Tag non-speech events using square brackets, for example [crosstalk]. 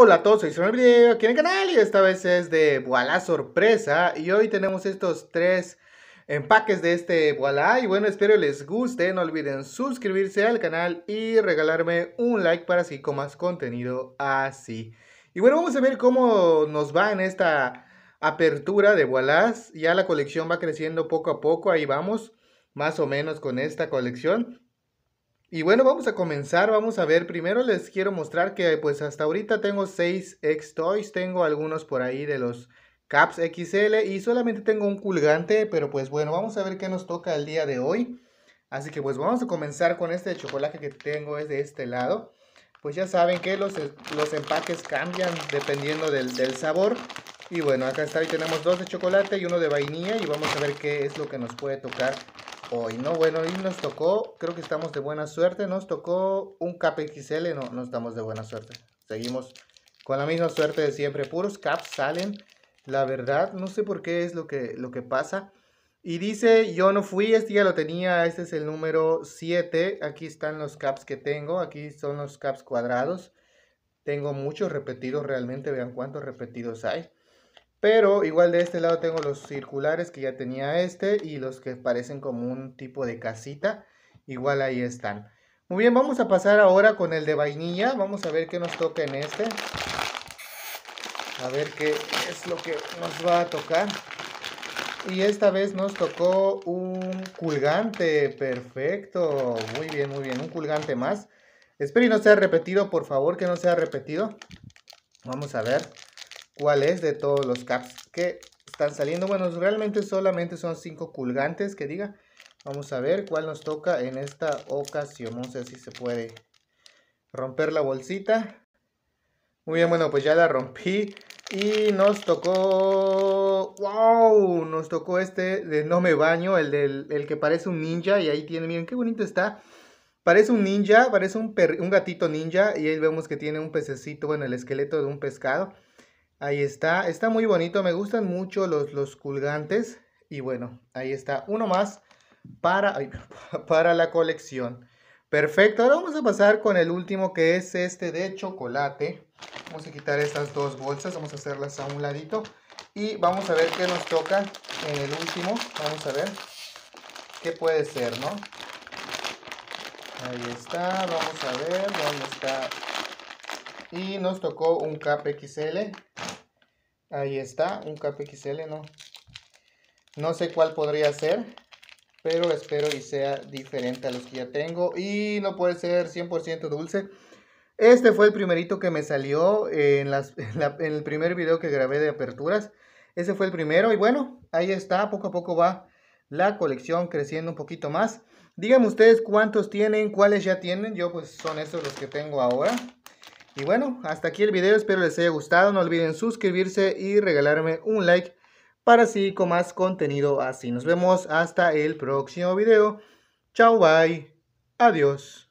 Hola a todos, soy Samuel Video, aquí en el canal y esta vez es de Voilà Sorpresa y hoy tenemos estos tres empaques de este Voilà y bueno, espero les guste, no olviden suscribirse al canal y regalarme un like para así con más contenido así. Y bueno, vamos a ver cómo nos va en esta apertura de Voilà, ya la colección va creciendo poco a poco, ahí vamos, más o menos con esta colección. Y bueno, vamos a comenzar, vamos a ver, primero les quiero mostrar que pues hasta ahorita tengo 6 X-Toys, tengo algunos por ahí de los Caps XL y solamente tengo un colgante, pero pues bueno, vamos a ver qué nos toca el día de hoy. Así que pues vamos a comenzar con este chocolate que tengo, es de este lado. Pues ya saben que los, los empaques cambian dependiendo del, sabor. Y bueno, acá está, y tenemos dos de chocolate y uno de vainilla y vamos a ver qué es lo que nos puede tocar hoy, ¿no? Bueno, y nos tocó, creo que estamos de buena suerte, nos tocó un cap XL, no, no estamos de buena suerte. Seguimos con la misma suerte de siempre, puros caps salen, la verdad, no sé por qué es lo que, lo que pasa. Y dice, yo no fui, este ya lo tenía, este es el número 7, aquí están los caps que tengo, aquí son los caps cuadrados. Tengo muchos repetidos realmente, vean cuántos repetidos hay. Pero igual de este lado tengo los circulares que ya tenía este y los que parecen como un tipo de casita. Igual ahí están. Muy bien, vamos a pasar ahora con el de vainilla. Vamos a ver qué nos toca en este. A ver qué es lo que nos va a tocar. Y esta vez nos tocó un culgante. Perfecto. Muy bien, muy bien. Un culgante más. Espero y no sea repetido, por favor, que no sea repetido. Vamos a ver cuál es de todos los caps que están saliendo. Bueno, realmente solamente son cinco colgantes que diga. Vamos a ver cuál nos toca en esta ocasión. No sé si se puede romper la bolsita. Muy bien, bueno, pues ya la rompí. Y nos tocó... ¡Wow! Nos tocó este de No Me Baño, el, del, que parece un ninja. Y ahí tiene, miren qué bonito está. Parece un ninja, parece un, un gatito ninja. Y ahí vemos que tiene un pececito, en el esqueleto de un pescado. Ahí está, está muy bonito, me gustan mucho los, los colgantes. Y bueno, ahí está, uno más para, [laughs] para la colección. Perfecto, ahora vamos a pasar con el último que es este de chocolate. Vamos a quitar estas dos bolsas, vamos a hacerlas a un ladito. Y vamos a ver qué nos toca en el último. Vamos a ver qué puede ser, ¿no? Ahí está, vamos a ver dónde está. Y nos tocó un KPXL Ahí está, un KPXL, no. No sé cuál podría ser, pero espero y sea diferente a los que ya tengo. Y no puede ser 100% dulce. Este fue el primerito que me salió en, [laughs] en, el primer video que grabé de aperturas. Ese fue el primero y bueno, ahí está, poco a poco va la colección creciendo un poquito más. Díganme ustedes cuántos tienen, cuáles ya tienen. Yo pues son esos los que tengo ahora. Y bueno, hasta aquí el video, espero les haya gustado, no olviden suscribirse y regalarme un like para así con más contenido así. Nos vemos hasta el próximo video. Chao, bye, adiós.